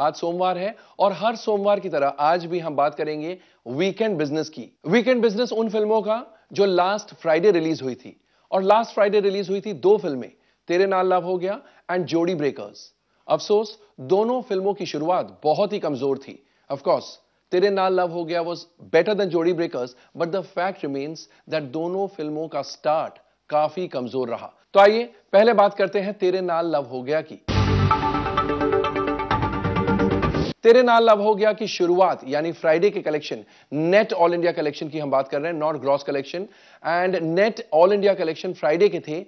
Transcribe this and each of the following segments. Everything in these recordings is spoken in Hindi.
आज सोमवार है और हर सोमवार की तरह आज भी हम बात करेंगे वीकेंड बिजनेस की वीकेंड बिजनेस उन फिल्मों का जो लास्ट फ्राइडे रिलीज हुई थी और लास्ट फ्राइडे रिलीज हुई थी दो फिल्में तेरे नाल लव हो गया एंड जोड़ी ब्रेकर्स अफसोस दोनों फिल्मों की शुरुआत बहुत ही कमजोर थी अफकोर्स तेरे नाल Love Ho Gaya was better than Jodi Breakers but the fact remains that दोनों फिल्मों का स्टार्ट काफी कमजोर रहा तो आइए पहले बात करते हैं तेरे नाल लव हो गया की तेरे नाल अब हो गया कि शुरुआत यानी फ्राइडे के collection net all India collection की हम बात कर रहे हैं not gross collection and net all India collection Friday के थे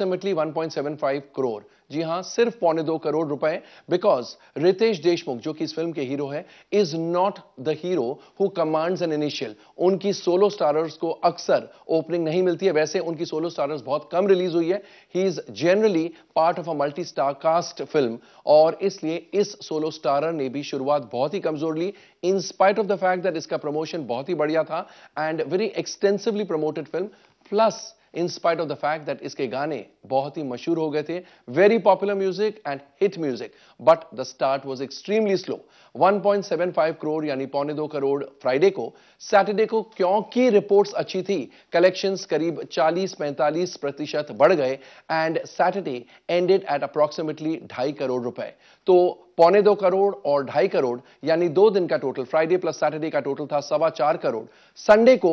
सेवन 1.75 करोड़ जी हां सिर्फ पौने दो करोड़ रुपए बिकॉज रितेश देशमुख जो कि इस फिल्म के हीरो है is not the hero who commands an initial उनकी सोलो स्टारर्स को अक्सर ओपनिंग नहीं मिलती है वैसे उनकी सोलो स्टारर्स बहुत कम रिलीज हुई है he is generally part of a multi star cast film और इसलिए इस सोलो स्टारर ने भी शुरुआत बहुत ही कमजोर ली in spite of the fact that इसका प्रमोशन बहुत ही बढ़िया था and very extensively promoted film plus in spite of the fact that इसके गाने बहुत ही मशहूर हो गए थे very popular music and hit music but the start was extremely slow 1.75 crore यानी पौने दो करोड़ फ्राइडे को सैटरडे को क्योंकि रिपोर्ट्स अच्छी थी कलेक्शंस करीब 40-45 प्रतिशत बढ़ गए and Saturday ended at approximately ढाई करोड़ रुपए तो पौने दो करोड़ और ढाई करोड़ यानी दो दिन का टोटल फ्राइडे प्लस सैटरडे का टोटल था सवा चार करोड़ संडे को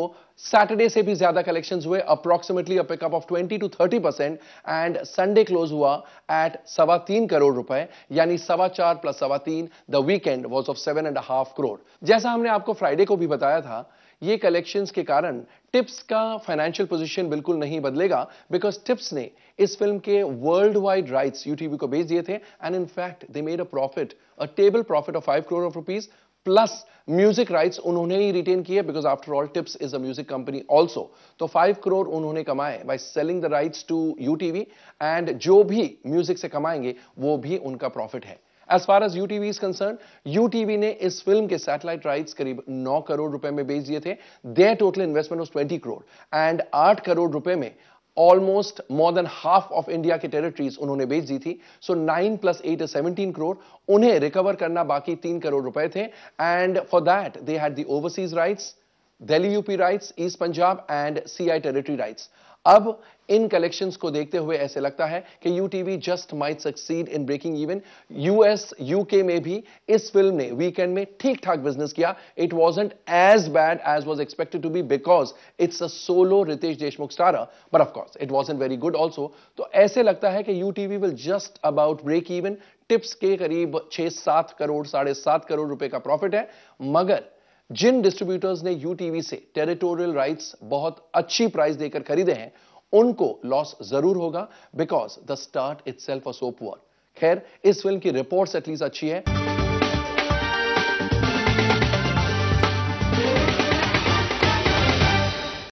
सैटरडे से भी ज्यादा कलेक्शन हुए approximately pickup of 20 to 30 percent and Sunday close हुआ एट सवा तीन करोड़ रुपए यानी सवा चार प्लस सवा तीन the weekend was of seven and half crore जैसा हमने आपको फ्राइडे को भी बताया था ये कलेक्शंस के कारण टिप्स का फाइनेंशियल पोजीशन बिल्कुल नहीं बदलेगा बिकॉज टिप्स ने इस फिल्म के वर्ल्ड वाइड राइट्स यूटीवी को बेच दिए थे and in fact they made a profit a table profit of five crore of rupees plus music rights उन्होंने ही रिटेन किए because after all Tips is a music company also तो फाइव करोड़ उन्होंने कमाए by selling the rights to UTV and जो भी म्यूजिक से कमाएंगे वो भी उनका प्रॉफिट है as far as TV is concern UTV ने इस फिल्म के सैटेलाइट राइट्स करीब 9 करोड़ रुपए में बेच दिए थे their total investment of twenty crore and आठ करोड़ रुपए में almost more than half of India के टेरिटरीज उन्होंने बेच दी थी so nine plus eight is seventeen crore उन्हें रिकवर करना बाकी तीन करोड़ रुपए थे and for that they had the overseas rights Delhi UP rights east Punjab and CI territory rights अब इन कलेक्शंस को देखते हुए ऐसे लगता है कि U TV just might succeed in breaking even US UK में भी इस फिल्म ने वीकेंड में ठीक ठाक बिजनेस किया it wasn't as bad as was expected to be because it's a solo Ritesh Deshmukh star but of course it wasn't very good also तो ऐसे लगता है कि U TV will just about break even Tips के करीब छह सात करोड़ साढ़े सात करोड़ रुपए का प्रॉफिट है मगर जिन डिस्ट्रीब्यूटर्स ने यूटीवी से टेरिटोरियल राइट्स बहुत अच्छी प्राइस देकर खरीदे हैं उनको लॉस जरूर होगा because the start itself a soap खैर इस फिल्म की रिपोर्ट्स एटलीस्ट अच्छी है